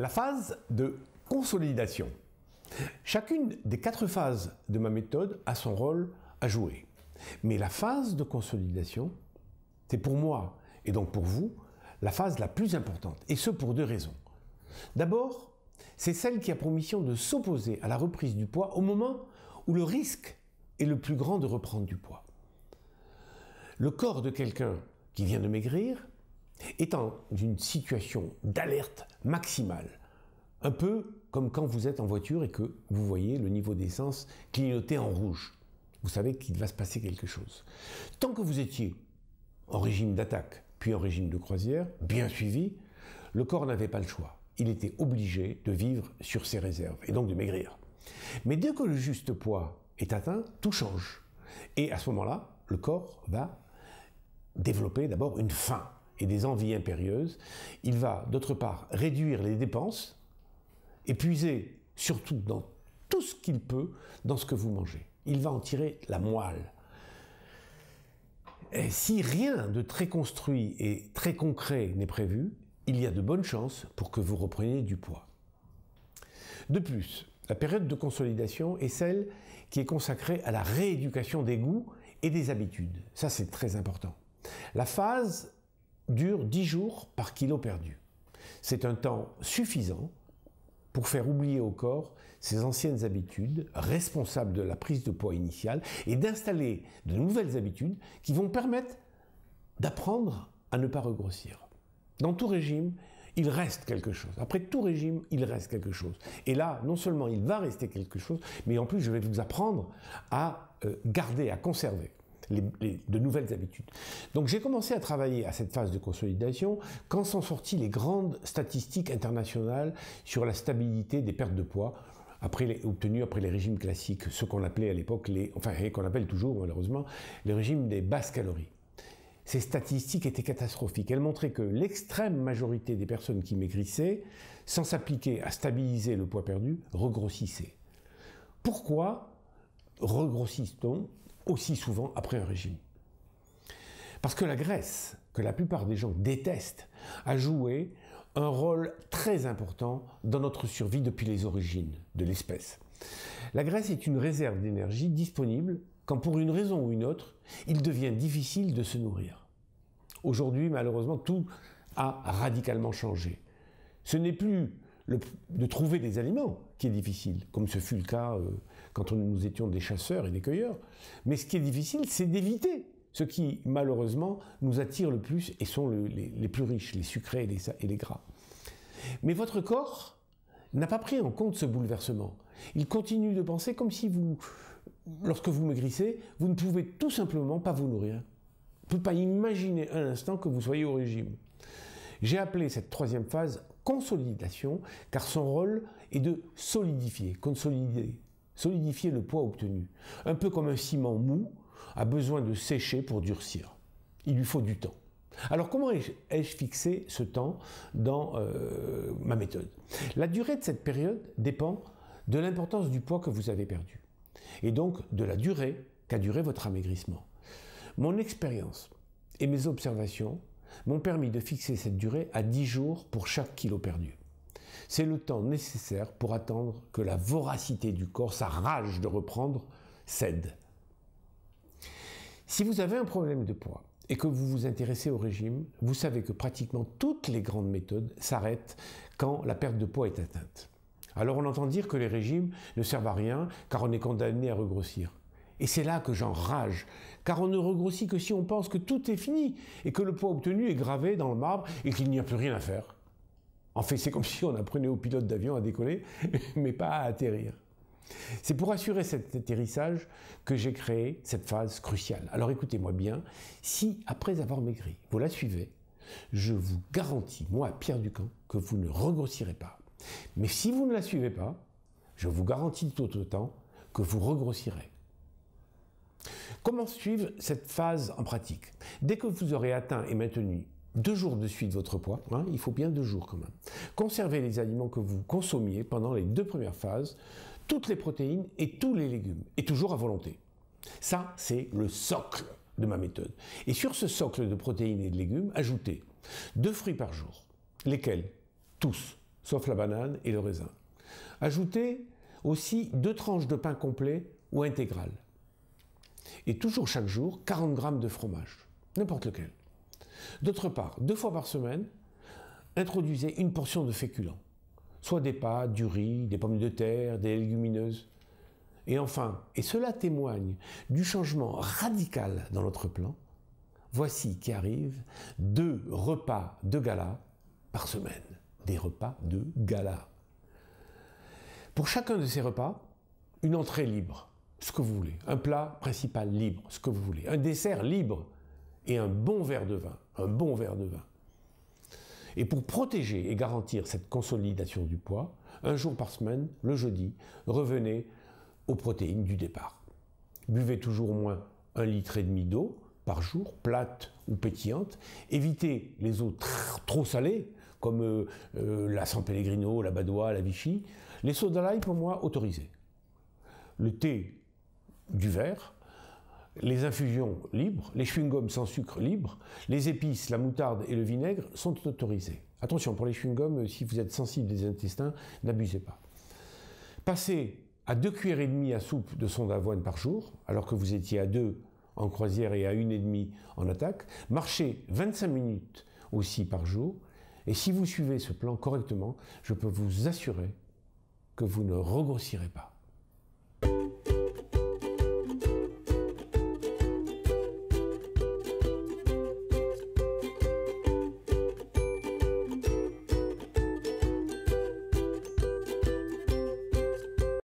La phase de consolidation. Chacune des quatre phases de ma méthode a son rôle à jouer. Mais la phase de consolidation, c'est pour moi et donc pour vous la phase la plus importante, et ce pour deux raisons. D'abord, c'est celle qui a pour mission de s'opposer à la reprise du poids au moment où le risque est le plus grand de reprendre du poids. Le corps de quelqu'un qui vient de maigrir est en une situation d'alerte maximale un peu comme quand vous êtes en voiture et que vous voyez le niveau d'essence clignoter en rouge. Vous savez qu'il va se passer quelque chose. Tant que vous étiez en régime d'attaque, puis en régime de croisière, bien suivi, le corps n'avait pas le choix. Il était obligé de vivre sur ses réserves et donc de maigrir. Mais dès que le juste poids est atteint, tout change. Et à ce moment-là, le corps va développer d'abord une faim et des envies impérieuses. Il va, d'autre part, réduire les dépenses épuisé, surtout dans tout ce qu'il peut, dans ce que vous mangez. Il va en tirer la moelle. Et si rien de très construit et très concret n'est prévu, il y a de bonnes chances pour que vous repreniez du poids. De plus, la période de consolidation est celle qui est consacrée à la rééducation des goûts et des habitudes. Ça, c'est très important. La phase dure 10 jours par kilo perdu. C'est un temps suffisant pour faire oublier au corps ses anciennes habitudes responsables de la prise de poids initiale et d'installer de nouvelles habitudes qui vont permettre d'apprendre à ne pas regrossir. Dans tout régime, il reste quelque chose. Après tout régime, il reste quelque chose. Et là, non seulement il va rester quelque chose, mais en plus, je vais vous apprendre à euh, garder, à conserver de nouvelles habitudes. Donc j'ai commencé à travailler à cette phase de consolidation quand sont sorties les grandes statistiques internationales sur la stabilité des pertes de poids obtenues après les régimes classiques, ce qu'on appelait à l'époque les, enfin qu'on appelle toujours malheureusement les régimes des basses calories. Ces statistiques étaient catastrophiques. Elles montraient que l'extrême majorité des personnes qui maigrissaient, sans s'appliquer à stabiliser le poids perdu, regrossissaient. Pourquoi regrossissent on aussi souvent après un régime. Parce que la Grèce, que la plupart des gens détestent, a joué un rôle très important dans notre survie depuis les origines de l'espèce. La Grèce est une réserve d'énergie disponible quand pour une raison ou une autre, il devient difficile de se nourrir. Aujourd'hui, malheureusement, tout a radicalement changé. Ce n'est plus de trouver des aliments qui est difficile, comme ce fut le cas euh, quand nous étions des chasseurs et des cueilleurs. Mais ce qui est difficile, c'est d'éviter ce qui, malheureusement, nous attire le plus et sont les, plus riches, les sucrés et les, gras. Mais votre corps n'a pas pris en compte ce bouleversement. Il continue de penser comme si vous, lorsque vous maigrissez, vous ne pouvez tout simplement pas vous nourrir. Vous ne pouvez pas imaginer un instant que vous soyez au régime. J'ai appelé cette troisième phase consolidation, car son rôle est de solidifier, consolider, solidifier le poids obtenu. Un peu comme un ciment mou a besoin de sécher pour durcir. Il lui faut du temps. Alors comment ai-je fixé ce temps dans euh, ma méthode La durée de cette période dépend de l'importance du poids que vous avez perdu et donc de la durée qu'a duré votre amaigrissement. Mon expérience et mes observations m'ont permis de fixer cette durée à 10 jours pour chaque kilo perdu. C'est le temps nécessaire pour attendre que la voracité du corps, sa rage de reprendre, cède. Si vous avez un problème de poids et que vous vous intéressez au régime, vous savez que pratiquement toutes les grandes méthodes s'arrêtent quand la perte de poids est atteinte. Alors on entend dire que les régimes ne servent à rien car on est condamné à regrossir. Et c'est là que j'enrage, car on ne regrossit que si on pense que tout est fini, et que le poids obtenu est gravé dans le marbre, et qu'il n'y a plus rien à faire. En fait, c'est comme si on apprenait aux pilotes d'avion à décoller, mais pas à atterrir. C'est pour assurer cet atterrissage que j'ai créé cette phase cruciale. Alors écoutez-moi bien, si après avoir maigri, vous la suivez, je vous garantis, moi, Pierre Ducamp, que vous ne regrossirez pas. Mais si vous ne la suivez pas, je vous garantis tout autant que vous regrossirez. Comment suivre cette phase en pratique Dès que vous aurez atteint et maintenu deux jours de suite votre poids, hein, il faut bien deux jours quand même, conservez les aliments que vous consommiez pendant les deux premières phases, toutes les protéines et tous les légumes, et toujours à volonté. Ça, c'est le socle de ma méthode. Et sur ce socle de protéines et de légumes, ajoutez deux fruits par jour, lesquels Tous, sauf la banane et le raisin. Ajoutez aussi deux tranches de pain complet ou intégral. Et toujours chaque jour, 40 grammes de fromage, n'importe lequel. D'autre part, deux fois par semaine, introduisez une portion de féculents, soit des pâtes, du riz, des pommes de terre, des légumineuses. Et enfin, et cela témoigne du changement radical dans notre plan, voici qui arrive deux repas de gala par semaine. Des repas de gala. Pour chacun de ces repas, une entrée libre ce que vous voulez. Un plat principal libre, ce que vous voulez. Un dessert libre et un bon verre de vin. Un bon verre de vin. Et pour protéger et garantir cette consolidation du poids, un jour par semaine, le jeudi, revenez aux protéines du départ. Buvez toujours au moins un litre et demi d'eau par jour, plate ou pétillante. Évitez les eaux trop salées, comme euh, euh, la San Pellegrino, la Badois, la Vichy. Les sodas d'ail pour moi, autorisés. Le thé du verre, les infusions libres, les chewing-gums sans sucre libres, les épices, la moutarde et le vinaigre sont autorisés. Attention, pour les chewing-gums, euh, si vous êtes sensible des intestins, n'abusez pas. Passez à 2 cuillères et demie à soupe de son d'avoine par jour, alors que vous étiez à 2 en croisière et à une et demie en attaque. Marchez 25 minutes aussi par jour. Et si vous suivez ce plan correctement, je peux vous assurer que vous ne regrossirez pas.